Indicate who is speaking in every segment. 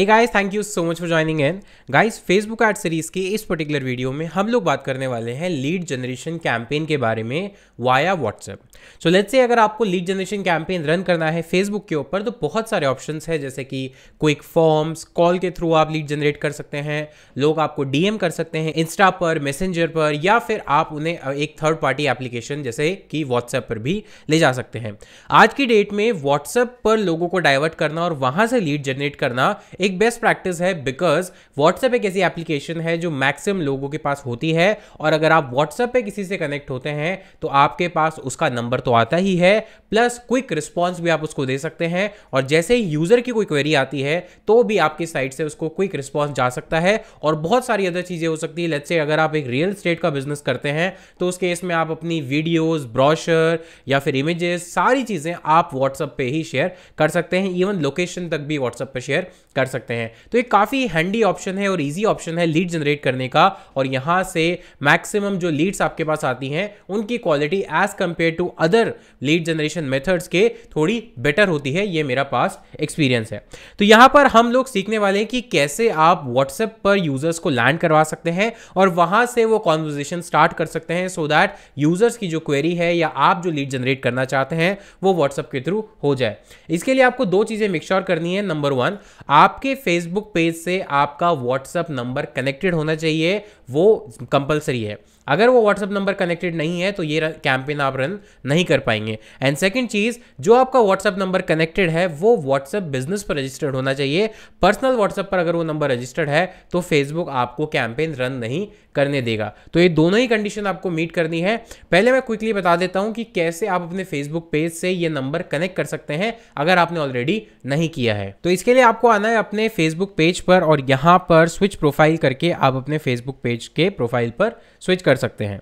Speaker 1: hey guys thank you so much for joining an guys Facebook ad series के इस particular video में हम लोग बात करने वाले हैं लीड जनरेशन कैंपेन के बारे में via WhatsApp so let's say अगर आपको लीड जनरेशन कैंपेन रन करना है फेसबुक के ऊपर तो बहुत सारे ऑप्शन है जैसे कि क्विक फॉर्म्स कॉल के थ्रू आप लीड जनरेट कर सकते हैं लोग आपको डीएम कर सकते हैं इंस्टा पर मैसेंजर पर या फिर आप उन्हें एक थर्ड पार्टी एप्लीकेशन जैसे कि व्हाट्सएप पर भी ले जा सकते हैं आज की डेट में व्हाट्सएप पर लोगों को डाइवर्ट करना और वहां से लीड जनरेट करना एक एक बेस्ट प्रैक्टिस है बिकॉज व्हाट्सएप एक ऐसी एप्लीकेशन है जो मैक्सिमम लोगों के पास होती है और अगर आप व्हाट्सएप पे किसी से कनेक्ट होते हैं तो आपके पास उसका नंबर तो आता ही है प्लस क्विक रिस्पॉन्स भी आप उसको दे सकते हैं और जैसे ही यूज़र की कोई क्वेरी आती है तो भी आपकी साइट से उसको क्विक रिस्पॉन्स जा सकता है और बहुत सारी अदर चीज़ें हो सकती है लेट्स से अगर आप एक रियल स्टेट का बिजनेस करते हैं तो उस केस में आप अपनी वीडियोज़ ब्रॉशर या फिर इमेजेस सारी चीज़ें आप व्हाट्सएप पे ही शेयर कर सकते हैं इवन लोकेशन तक भी व्हाट्सएप पर शेयर कर सकते हैं तो ये काफ़ी हैंडी ऑप्शन है और इजी ऑप्शन है लीड जनरेट करने का और यहाँ से मैक्सिमम जो लीड्स आपके पास आती हैं उनकी quality as compare to other lead generation methods के थोड़ी बेटर होती है ये मेरा पास एक्सपीरियंस है तो यहाँ पर हम लोग सीखने वाले हैं कि कैसे आप व्हाट्सएप पर यूज़र्स को लैंड करवा सकते हैं और वहाँ से वो कॉन्वर्जेशन स्टार्ट कर सकते हैं सो दैट यूज़र्स की जो क्वेरी है या आप जो लीड जनरेट करना चाहते हैं वो व्हाट्सएप के थ्रू हो जाए इसके लिए आपको दो चीज़ें मिक्सर करनी है नंबर वन आप आपके फेसबुक पेज से आपका व्हाट्सअप नंबर कनेक्टेड होना चाहिए वो कंपलसरी है अगर वो व्हाट्सअप नंबर कनेक्टेड नहीं है तो ये कैंपेन आप रन नहीं कर पाएंगे एंड सेकेंड चीज़ जो आपका व्हाट्सअप नंबर कनेक्टेड है वो व्हाट्सअप बिजनेस पर रजिस्टर्ड होना चाहिए पर्सनल व्हाट्सअप पर अगर वो नंबर रजिस्टर्ड है तो फेसबुक आपको कैंपेन रन नहीं करने देगा तो ये दोनों ही कंडीशन आपको मीट करनी है पहले मैं क्विकली बता देता हूँ कि कैसे आप अपने फेसबुक पेज से ये नंबर कनेक्ट कर सकते हैं अगर आपने ऑलरेडी नहीं किया है तो इसके लिए आपको आना है अपने फेसबुक पेज पर और यहाँ पर स्विच प्रोफाइल करके आप अपने फेसबुक पेज के प्रोफाइल पर स्विच कर सकते हैं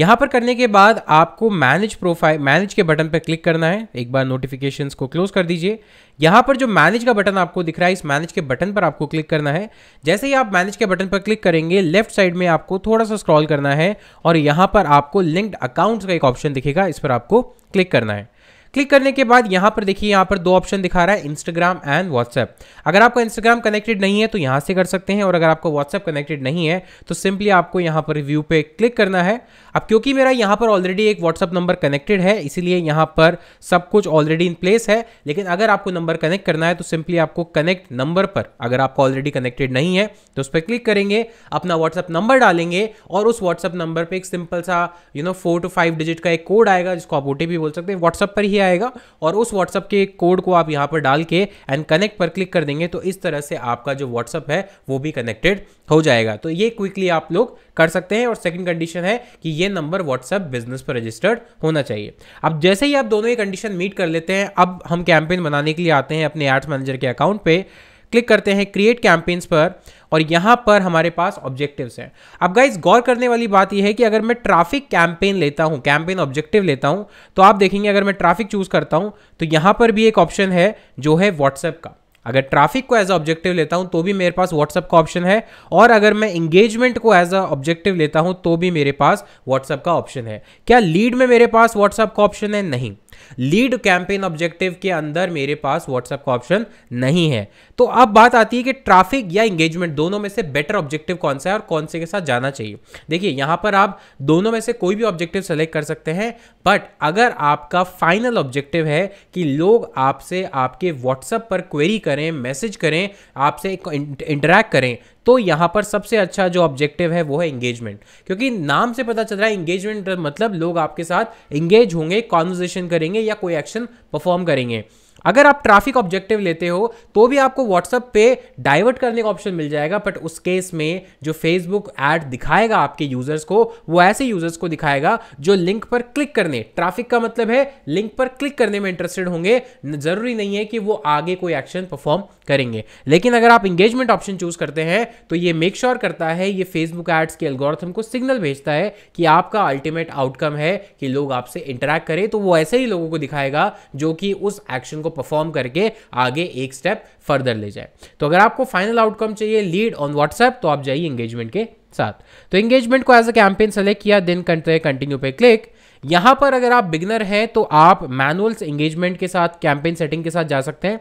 Speaker 1: यहाँ पर करने के बाद आपको मैनेज प्रोफाइल मैनेज के बटन पर क्लिक करना है एक बार नोटिफिकेशंस को क्लोज कर दीजिए यहाँ पर जो मैनेज का बटन आपको दिख रहा है इस मैनेज के बटन पर आपको क्लिक करना है जैसे ही आप मैनेज के बटन पर क्लिक करेंगे लेफ्ट साइड में आपको थोड़ा सा स्क्रॉल करना है और यहाँ पर आपको लिंक्ड अकाउंट्स का एक ऑप्शन दिखेगा इस पर आपको क्लिक करना है क्लिक करने के बाद यहां पर देखिए यहां पर दो ऑप्शन दिखा रहा है इंस्टाग्राम एंड व्हाट्सएप अगर आपको इंस्टाग्राम कनेक्टेड नहीं है तो यहां से कर सकते हैं और अगर आपको व्हाट्सएप कनेक्टेड नहीं है तो सिंपली आपको यहां पर व्यू पे क्लिक करना है अब क्योंकि मेरा यहां पर ऑलरेडी एक व्हाट्सअप नंबर कनेक्टेड है इसीलिए यहां पर सब कुछ ऑलरेडी इन प्लेस है लेकिन अगर आपको नंबर कनेक्ट करना है तो सिंपली आपको कनेक्ट नंबर पर अगर आपको ऑलरेडी कनेक्टेड नहीं है तो उस पर क्लिक करेंगे अपना व्हाट्सएप नंबर डालेंगे और उस व्हाट्सअप नंबर पर एक सिंपल सा you know four two five digit का एक कोड आएगा जिसको आप ओटीपी बोल सकते हैं व्हाट्सएप पर ही आएगा और उस व्हाट्सअप के कोड को आप यहाँ पर डाल के एंड कनेक्ट पर क्लिक कर देंगे तो इस तरह से आपका जो व्हाट्सअप है वो भी कनेक्टेड हो जाएगा तो ये क्विकली आप लोग कर सकते हैं और सेकंड कंडीशन है कि ये नंबर व्हाट्सअप बिजनेस पर रजिस्टर्ड होना चाहिए अब जैसे ही आप दोनों ही कंडीशन मीट कर लेते हैं अब हम कैंपेन बनाने के लिए आते हैं अपने एड्स मैनेजर के अकाउंट पर क्लिक करते हैं क्रिएट कैंपेन्स पर और यहाँ पर हमारे पास ऑब्जेक्टिव्स हैं अब गाइज गौर करने वाली बात यह है कि अगर मैं ट्राफिक कैंपेन लेता हूँ कैंपेन ऑब्जेक्टिव लेता हूँ तो आप देखेंगे अगर मैं ट्राफिक चूज़ करता हूँ तो यहाँ पर भी एक ऑप्शन है जो है व्हाट्सएप का अगर ट्रैफिक को एज अ ऑब्जेक्टिव लेता हूँ तो भी मेरे पास व्हाट्सअप का ऑप्शन है और अगर मैं इंगेजमेंट को एज अ ऑब्जेक्टिव लेता हूँ तो भी मेरे पास व्हाट्सअप का ऑप्शन है क्या लीड में मेरे पास व्हाट्सअप का ऑप्शन है नहीं लीड कैंपेन ऑब्जेक्टिव के अंदर मेरे पास व्हाट्सएप का ऑप्शन नहीं है तो अब बात आती है कि ट्रैफिक या इंगेजमेंट दोनों में से बेटर ऑब्जेक्टिव कौन सा है और कौन से के साथ जाना चाहिए देखिए यहां पर आप दोनों में से कोई भी ऑब्जेक्टिव सेलेक्ट कर सकते हैं बट अगर आपका फाइनल ऑब्जेक्टिव है कि लोग आपसे आपके व्हाट्सएप पर क्वेरी करें मैसेज करें आपसे इंटरेक्ट करें तो यहां पर सबसे अच्छा जो ऑब्जेक्टिव है वो है इंगेजमेंट क्योंकि नाम से पता चल रहा है इंगेजमेंट मतलब लोग आपके साथ इंगेज होंगे कॉन्वर्जेशन करेंगे करेंगे या कोई एक्शन परफॉर्म करेंगे अगर आप ट्रैफिक ऑब्जेक्टिव लेते हो तो भी आपको व्हाट्सअप पे डाइवर्ट करने का ऑप्शन मिल जाएगा बट उस केस में जो फेसबुक ऐड दिखाएगा आपके यूजर्स को वो ऐसे यूजर्स को दिखाएगा जो लिंक पर क्लिक करने ट्रैफिक का मतलब है लिंक पर क्लिक करने में इंटरेस्टेड होंगे जरूरी नहीं है कि वो आगे कोई एक्शन परफॉर्म करेंगे लेकिन अगर आप इंगेजमेंट ऑप्शन चूज करते हैं तो ये मेक श्योर sure करता है ये फेसबुक एड्स के एल्गोरिथम को सिग्नल भेजता है कि आपका अल्टीमेट आउटकम है कि लोग आपसे इंटरेक्ट करें तो वो ऐसे ही लोगों को दिखाएगा जो कि उस एक्शन को परफॉर्म करके आगे एक स्टेप फर्दर ले जाए तो अगर आपको फाइनल आउटकम चाहिए लीड ऑन व्हाट्सएप तो आप जाइए एंगेजमेंट के साथ तो एंगेजमेंट को एज अ कैंपेन सेलेक्ट किया देन कंट्रे कंटिन्यू पे क्लिक यहां पर अगर आप बिगनर हैं तो आप मैनुअल्स एंगेजमेंट के साथ कैंपेन सेटिंग के साथ जा सकते हैं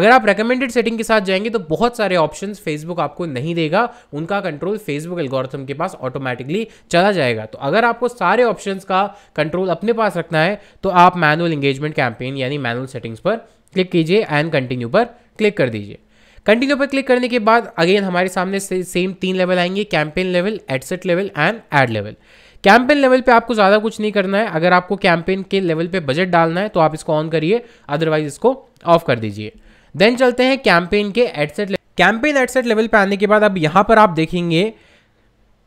Speaker 1: अगर आप रेकमेंडेड सेटिंग के साथ जाएंगे तो बहुत सारे ऑप्शन फेसबुक आपको नहीं देगा उनका कंट्रोल फेसबुक एल्गोरिथम के पास ऑटोमेटिकली चला जाएगा तो अगर आपको सारे ऑप्शन का कंट्रोल अपने पास रखना है तो आप मैनुअल एंगेजमेंट कैंपेन यानी मैनुअल सेटिंग्स पर क्लिक कीजिए एंड कंटिन्यू पर क्लिक कर दीजिए कंटिन्यू पर क्लिक करने के बाद अगेन हमारे सामने से, सेम तीन लेवल आएंगे campaign level ad set level and ad level campaign level पे आपको ज़्यादा कुछ नहीं करना है अगर आपको कैंपेन के लेवल पे बजट डालना है तो आप इसको ऑन करिए अदरवाइज इसको ऑफ कर दीजिए देन चलते हैं कैंपेन के एडसेट कैंपेन एडसेट लेवल पे आने के बाद अब यहाँ पर आप देखेंगे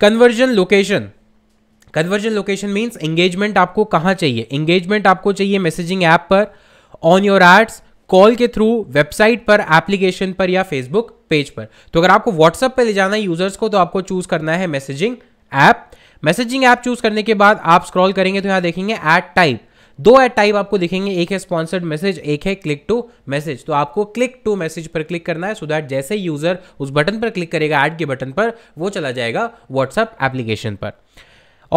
Speaker 1: conversion location conversion location means engagement आपको कहाँ चाहिए एंगेजमेंट आपको चाहिए मैसेजिंग ऐप पर ऑन योर एड्स कॉल के थ्रू वेबसाइट पर एप्लीकेशन पर या फेसबुक पेज पर तो अगर आपको व्हाट्सएप पर ले जाना है यूजर्स को तो आपको चूज करना है messaging app messaging app choose करने के बाद आप स्क्रॉल करेंगे तो यहां देखेंगे एट टाइप दो एट टाइप आपको दिखेंगे एक है स्पॉन्सर्ड मैसेज एक है क्लिक टू मैसेज तो आपको क्लिक टू मैसेज पर क्लिक करना है सो दैट जैसे यूजर उस बटन पर क्लिक करेगा ऐड के बटन पर वो चला जाएगा व्हाट्सएप एप्लीकेशन पर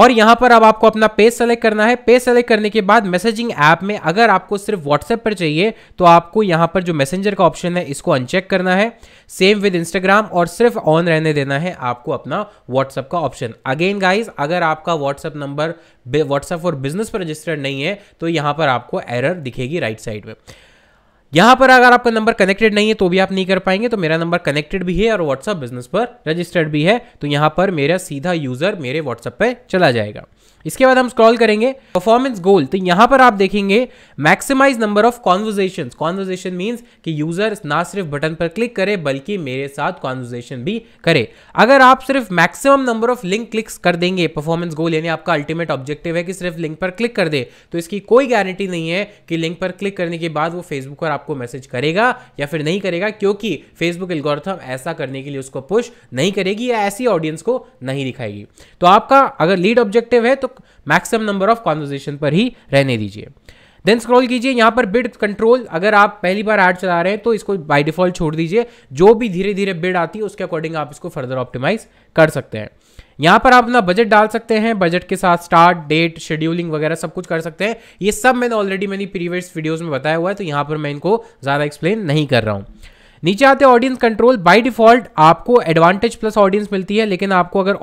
Speaker 1: और यहां पर अब आपको अपना पेज सेलेक्ट करना है पेज सेलेक्ट करने के बाद मैसेजिंग ऐप में अगर आपको सिर्फ व्हाट्सएप पर चाहिए तो आपको यहां पर जो मैसेंजर का ऑप्शन है इसको अनचेक करना है सेम विद इंस्टाग्राम और सिर्फ ऑन रहने देना है आपको अपना व्हाट्सएप का ऑप्शन अगेन गाइज अगर आपका WhatsApp number WhatsApp for business पर रजिस्टर्ड नहीं है तो यहां पर आपको एरर दिखेगी राइट साइड में यहां पर अगर आपका नंबर कनेक्टेड नहीं है तो भी आप नहीं कर पाएंगे तो मेरा नंबर कनेक्टेड भी है और व्हाट्सअप बिजनेस पर रजिस्टर्ड भी है तो यहां पर मेरा सीधा यूजर मेरे व्हाट्सअप पे चला जाएगा इसके बाद हम स्क्रॉल करेंगे परफॉर्मेंस गोल तो यहां पर आप देखेंगे maximise number of conversation conversation means कि यूजर ना सिर्फ बटन पर क्लिक करे बल्कि मेरे साथ कॉन्वर्जेशन भी करे अगर आप सिर्फ maximum number of link clicks कर देंगे परफॉर्मेंस गोल यानी आपका अल्टीमेट ऑब्जेक्टिव है कि सिर्फ लिंक पर क्लिक कर दे तो इसकी कोई गारंटी नहीं है कि लिंक पर क्लिक करने के बाद वो फेसबुक और आप आपको मैसेज करेगा या फिर नहीं करेगा क्योंकि फेसबुक एल्गोरिथम ऐसा करने के लिए उसको पुश नहीं करेगी या ऐसी ऑडियंस को नहीं दिखाएगी तो आपका अगर लीड ऑब्जेक्टिव है तो मैक्सिमम नंबर ऑफ कॉन्वर्जेशन पर ही रहने दीजिए देन स्क्रॉल कीजिए यहाँ पर बिड कंट्रोल अगर आप पहली बार ऐड चला रहे हैं तो इसको बाय डिफॉल्ट छोड़ दीजिए जो भी धीरे धीरे बिड आती है उसके अकॉर्डिंग आप इसको फर्दर ऑप्टिमाइज कर सकते हैं यहाँ पर आप अपना बजट डाल सकते हैं बजट के साथ स्टार्ट डेट शेड्यूलिंग वगैरह सब कुछ कर सकते हैं ये सब मैंने ऑलरेडी मैंने प्रीवियस वीडियोस में बताया हुआ है तो यहाँ पर मैं इनको ज़्यादा एक्सप्लेन नहीं कर रहा हूँ नीचे आते ऑडियंस कंट्रोल बाय डिफॉल्ट आपको एडवांटेज प्लस ऑडियंस मिलती है लेकिन आपको अगर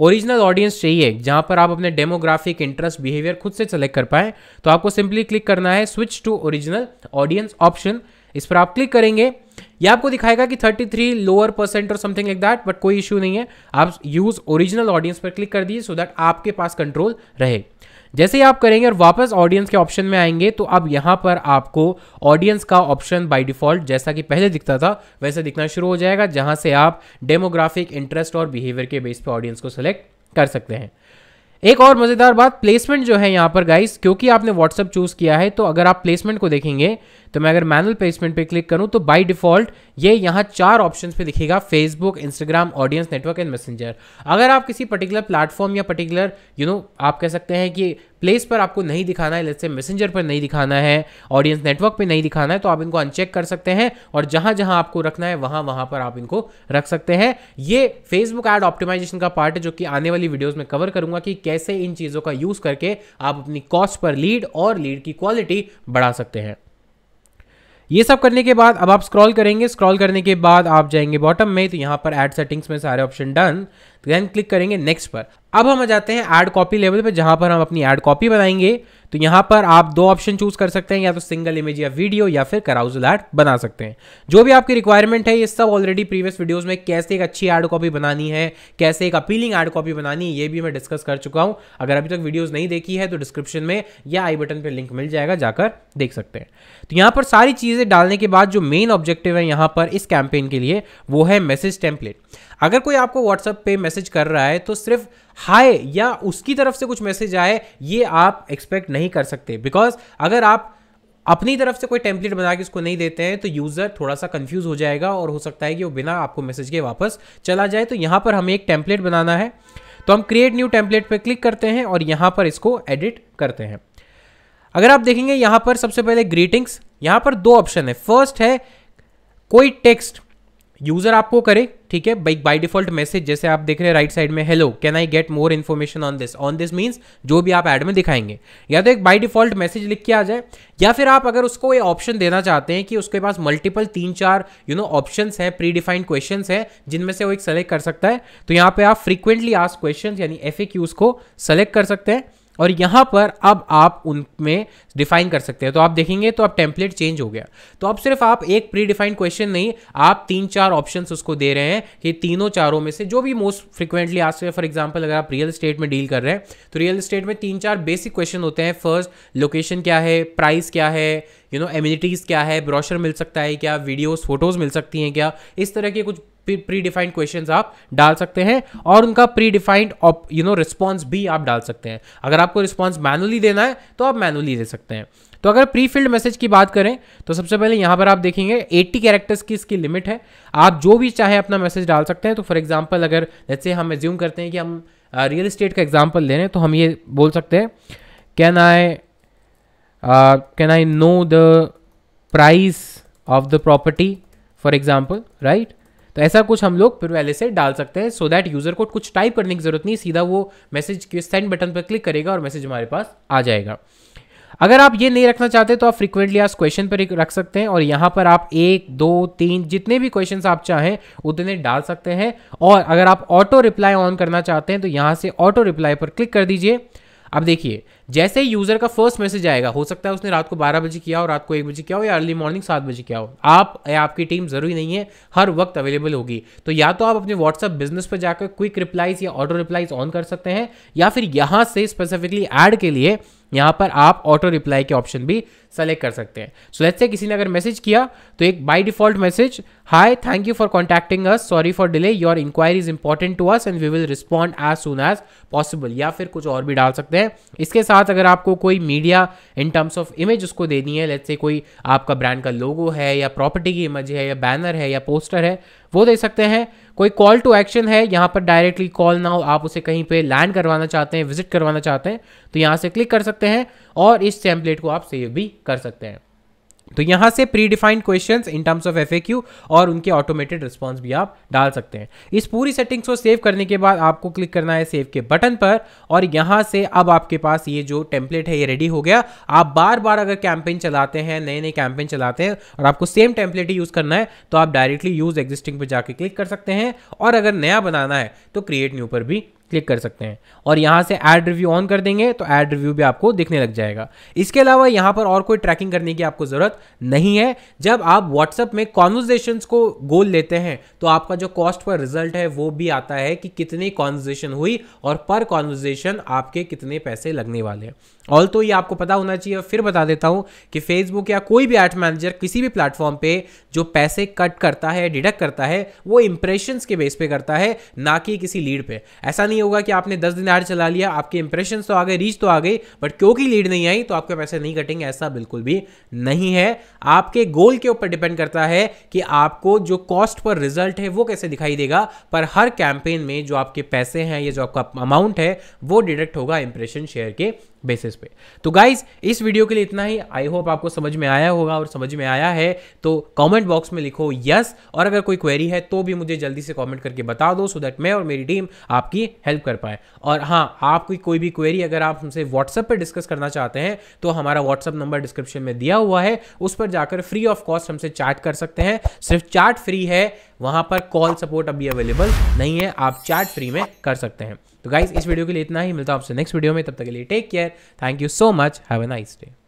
Speaker 1: ओरिजिनल ऑडियंस चाहिए जहां पर आप अपने डेमोग्राफिक इंटरेस्ट बिहेवियर खुद से सेलेक्ट कर पाएं तो आपको सिंपली क्लिक करना है switch to original audience option इस पर आप क्लिक करेंगे ये आपको दिखाएगा कि 33 लोअर परसेंट और समथिंग लाइक दैट बट कोई इश्यू नहीं है आप यूज़ ओरिजिनल ऑडियंस पर क्लिक कर दीजिए सो दैट आपके पास कंट्रोल रहे जैसे ही आप करेंगे और वापस ऑडियंस के ऑप्शन में आएंगे तो अब यहां पर आपको ऑडियंस का ऑप्शन बाय डिफॉल्ट जैसा कि पहले दिखता था वैसे दिखना शुरू हो जाएगा जहां से आप डेमोग्राफिक इंटरेस्ट और बिहेवियर के बेस पर ऑडियंस को सिलेक्ट कर सकते हैं एक और मज़ेदार बात प्लेसमेंट जो है यहाँ पर गाइस क्योंकि आपने व्हाट्सअप चूज़ किया है तो अगर आप प्लेसमेंट को देखेंगे तो मैं अगर मैनुअल प्लेसमेंट पे क्लिक करूँ तो बाय डिफ़ॉल्ट ये यहाँ चार ऑप्शंस पे दिखेगा Facebook Instagram audience network and messenger अगर आप किसी पर्टिकुलर प्लेटफॉर्म या पर्टिकुलर यू नो आप कह सकते हैं कि प्लेस पर आपको नहीं दिखाना है जैसे मैसेंजर पर नहीं दिखाना है ऑडियंस नेटवर्क पर नहीं दिखाना है तो आप इनको अनचेक कर सकते हैं और जहां जहां आपको रखना है वहां वहां पर आप इनको रख सकते हैं ये फेसबुक एड ऑप्टिमाइजेशन का पार्ट है जो कि आने वाली वीडियोज में कवर करूंगा कि कैसे इन चीज़ों का यूज़ करके आप अपनी कॉस्ट पर लीड और लीड की क्वालिटी बढ़ा सकते हैं ये सब करने के बाद अब आप स्क्रॉल करेंगे स्क्रॉल करने के बाद आप जाएंगे बॉटम में तो यहाँ पर एड सेटिंग्स में सारे ऑप्शन डन देन क्लिक करेंगे नेक्स्ट पर अब हम आ जाते हैं एड कॉपी लेवल पर जहां पर हम अपनी एड कॉपी बनाएंगे तो यहां पर आप दो ऑप्शन चूज कर सकते हैं या तो सिंगल इमेज या वीडियो या फिर कराउजल एड बना सकते हैं जो भी आपकी रिक्वायरमेंट है ये सब ऑलरेडी प्रीवियस वीडियोस में कैसे एक अच्छी एड कॉपी बनानी है कैसे एक अपीलिंग एड कॉपी बनानी है ये भी मैं डिस्कस कर चुका हूं अगर अभी तक वीडियोज नहीं देखी है तो डिस्क्रिप्शन में या आई बटन पर लिंक मिल जाएगा जाकर देख सकते हैं तो यहाँ पर सारी चीज़ें डालने के बाद जो मेन ऑब्जेक्टिव है यहाँ पर इस कैंपेन के लिए वो है मैसेज टेम्पलेट अगर कोई आपको व्हाट्सएप पे मैसेज कर रहा है तो सिर्फ हाय या उसकी तरफ से कुछ मैसेज आए ये आप एक्सपेक्ट नहीं कर सकते बिकॉज अगर आप अपनी तरफ से कोई टेम्पलेट बना के उसको नहीं देते हैं तो यूज़र थोड़ा सा कंफ्यूज हो जाएगा और हो सकता है कि वो बिना आपको मैसेज के वापस चला जाए तो यहाँ पर हमें एक टेम्पलेट बनाना है तो हम क्रिएट न्यू टेम्पलेट पर क्लिक करते हैं और यहाँ पर इसको एडिट करते हैं अगर आप देखेंगे यहाँ पर सबसे पहले ग्रीटिंग्स यहाँ पर दो ऑप्शन है फर्स्ट है कोई टेक्स्ट यूजर आपको करे ठीक है बाइक बाई डिफॉल्ट मैसेज जैसे आप देख रहे हैं राइट साइड में hello can I get more information on this on this means जो भी आप एड में दिखाएंगे या तो एक बाई डिफॉल्ट मैसेज लिख के आ जाए या फिर आप अगर उसको ये ऑप्शन देना चाहते हैं कि उसके पास मल्टीपल तीन चार यू नो ऑप्शन हैं प्री डिफाइंड क्वेश्चन हैं जिनमें से वो एक सेलेक्ट कर सकता है तो यहाँ पे आप फ्रीक्वेंटली आज क्वेश्चन यानी एफ को सेलेक्ट कर सकते हैं और यहाँ पर अब आप उनमें डिफाइन कर सकते हैं तो आप देखेंगे तो अब टेम्पलेट चेंज हो गया तो अब सिर्फ आप एक प्री डिफाइंड क्वेश्चन नहीं आप तीन चार ऑप्शन उसको दे रहे हैं कि तीनों चारों में से जो भी मोस्ट फ्रिक्वेंटली आज से फॉर एग्जाम्पल अगर आप रियल स्टेट में डील कर रहे हैं तो रियल स्टेट में तीन चार बेसिक क्वेश्चन होते हैं फर्स्ट लोकेशन क्या है प्राइस क्या है यू नो एम्यूनिटीज़ क्या है ब्रॉशर मिल सकता है क्या वीडियोज़ फोटोज़ मिल सकती हैं क्या इस तरह के कुछ प्री डिफाइंड क्वेश्चन आप डाल सकते हैं और उनका predefined you know response भी आप डाल सकते हैं अगर आपको रिस्पॉन्स मैनुअली देना है तो आप मैनुअली दे सकते हैं तो अगर प्री फिल्ड मैसेज की बात करें तो सबसे पहले यहां पर आप देखेंगे 80 कैरेक्टर्स की इसकी लिमिट है आप जो भी चाहे अपना मैसेज डाल सकते हैं तो फॉर एग्जांपल अगर जैसे हम एज्यूम करते हैं कि हम रियल uh, इस्टेट का एग्जांपल ले रहे हैं तो हम ये बोल सकते हैं can I can I know the price of the property for example right तो ऐसा कुछ हम लोग फिर पहले से डाल सकते हैं सो दैट यूज़र को कुछ टाइप करने की ज़रूरत नहीं सीधा वो मैसेज के सेंड बटन पर क्लिक करेगा और मैसेज हमारे पास आ जाएगा अगर आप ये नहीं रखना चाहते तो आप फ्रिक्वेंटली आज क्वेश्चन पर रख सकते हैं और यहाँ पर आप एक दो तीन जितने भी क्वेश्चन आप चाहें उतने डाल सकते हैं और अगर आप ऑटो रिप्लाई ऑन करना चाहते हैं तो यहाँ से ऑटो रिप्लाई पर क्लिक कर दीजिए अब देखिए जैसे ही यूज़र का फर्स्ट मैसेज आएगा हो सकता है उसने रात को बारह बजे किया हो रात को एक बजे किया हो या अर्ली मॉर्निंग सात बजे किया हो आप या आपकी टीम ज़रूरी नहीं है हर वक्त अवेलेबल होगी तो या तो आप अपने व्हाट्सअप बिजनेस पर जाकर क्विक रिप्लाइज या ऑटो रिप्लाइज ऑन कर सकते हैं या फिर यहां से स्पेसिफिकली एड के लिए यहाँ पर आप ऑटो रिप्लाई के ऑप्शन भी सेलेक्ट कर सकते हैं सो लेट्स से किसी ने अगर मैसेज किया तो एक by default message hi thank you for contacting us sorry for delay your inquiry is important to us and we will respond as soon as possible या फिर कुछ और भी डाल सकते हैं इसके साथ अगर आपको कोई media in terms of image उसको देनी है लेट्स से कोई आपका ब्रांड का लोगो है या प्रॉपर्टी की इमेज है या बैनर है या पोस्टर है वो दे सकते हैं कोई कॉल टू एक्शन है यहाँ पर डायरेक्टली कॉल ना हो आप उसे कहीं पे लैंड करवाना चाहते हैं विजिट करवाना चाहते हैं तो यहाँ से क्लिक कर सकते हैं और इस टेम्पलेट को आप सेव भी कर सकते हैं तो यहां से predefined question in terms of F और उनके ऑटोमेटेड रिस्पॉन्स भी आप डाल सकते हैं इस पूरी सेटिंग्स को सेव करने के बाद आपको क्लिक करना है सेव के बटन पर और यहां से अब आपके पास ये जो टेम्पलेट है ये रेडी हो गया आप बार बार अगर कैंपेन चलाते हैं नए नए कैंपेन चलाते हैं और आपको सेम टेम्पलेट ही यूज़ करना है तो आप डायरेक्टली यूज़ एग्जिस्टिंग पर जाकर क्लिक कर सकते हैं और अगर नया बनाना है तो क्रिएट न्यू पर भी क्लिक कर सकते हैं और यहाँ से ऐड रिव्यू ऑन कर देंगे तो ऐड रिव्यू भी आपको दिखने लग जाएगा इसके अलावा यहाँ पर और कोई ट्रैकिंग करने की आपको ज़रूरत नहीं है जब आप व्हाट्सअप में कॉन्वर्जेशन को गोल लेते हैं तो आपका जो कॉस्ट पर रिजल्ट है वो भी आता है कि कितनी कॉन्वर्जेशन हुई और पर कॉन्वर्जेशन आपके कितने पैसे लगने वाले हैं ऑल तो ये आपको पता होना चाहिए और फिर बता देता हूँ कि फेसबुक या कोई भी एड मैनेजर किसी भी प्लेटफॉर्म पे जो पैसे कट करता है डिडक्ट करता है वो इंप्रेशंस के बेस पे करता है ना कि किसी लीड पे ऐसा नहीं होगा कि आपने दस दिन ऐड चला लिया आपके इंप्रेशंस तो आ गए रीच तो आ गई बट क्योंकि लीड नहीं आई तो आपके पैसे नहीं कटेंगे ऐसा बिल्कुल भी नहीं है आपके गोल के ऊपर डिपेंड करता है कि आपको जो कॉस्ट पर रिजल्ट है वो कैसे दिखाई देगा पर हर कैंपेन में जो आपके पैसे हैं या जो आपका अमाउंट है वो डिडक्ट होगा इंप्रेशन शेयर के बेसिस पे तो गाइज इस वीडियो के लिए इतना ही आई होप आपको समझ में आया होगा और समझ में आया है तो कमेंट बॉक्स में लिखो यस और अगर कोई क्वेरी है तो भी मुझे जल्दी से कमेंट करके बता दो सो दैट मैं और मेरी टीम आपकी हेल्प कर पाए और हाँ आपकी कोई भी क्वेरी अगर आप हमसे व्हाट्सएप पर डिस्कस करना चाहते हैं तो हमारा व्हाट्सएप नंबर डिस्क्रिप्शन में दिया हुआ है उस पर जाकर फ्री ऑफ कॉस्ट हमसे चैट कर सकते हैं सिर्फ चैट फ्री है वहाँ पर कॉल सपोर्ट अभी अवेलेबल नहीं है आप चैट फ्री में कर सकते हैं तो गाइज इस वीडियो के लिए इतना ही मिलता है आपसे नेक्स्ट वीडियो में तब तक के लिए take care thank you so much have a nice day